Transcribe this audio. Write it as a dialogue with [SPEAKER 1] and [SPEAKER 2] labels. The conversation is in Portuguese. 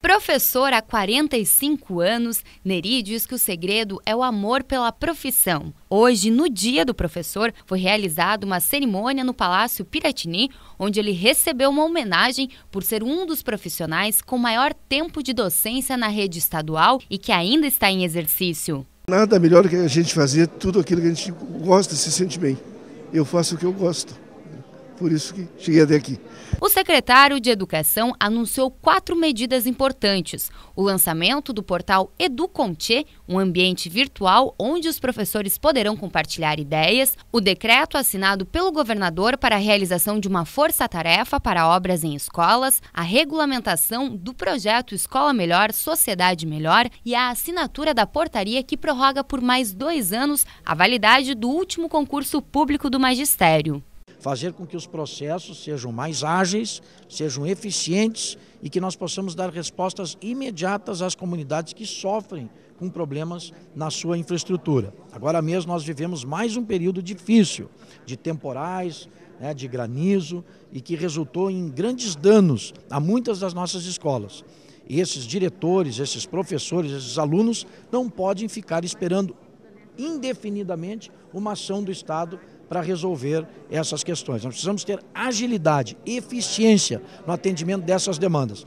[SPEAKER 1] Professor há 45 anos, Neri diz que o segredo é o amor pela profissão. Hoje, no Dia do Professor, foi realizada uma cerimônia no Palácio Piratini, onde ele recebeu uma homenagem por ser um dos profissionais com maior tempo de docência na rede estadual e que ainda está em exercício.
[SPEAKER 2] Nada melhor que a gente fazer tudo aquilo que a gente gosta, se sente bem. Eu faço o que eu gosto por isso que cheguei até aqui.
[SPEAKER 1] O secretário de Educação anunciou quatro medidas importantes: o lançamento do portal EduConte, um ambiente virtual onde os professores poderão compartilhar ideias, o decreto assinado pelo governador para a realização de uma força-tarefa para obras em escolas, a regulamentação do projeto Escola Melhor, Sociedade Melhor e a assinatura da portaria que prorroga por mais dois anos a validade do último concurso público do magistério fazer com que os processos
[SPEAKER 3] sejam mais ágeis, sejam eficientes e que nós possamos dar respostas imediatas às comunidades que sofrem com problemas na sua infraestrutura. Agora mesmo nós vivemos mais um período difícil de temporais, né, de granizo e que resultou em grandes danos a muitas das nossas escolas. E esses diretores, esses professores, esses alunos não podem ficar esperando indefinidamente uma ação do Estado para resolver essas questões. Nós precisamos ter agilidade, eficiência no atendimento dessas demandas.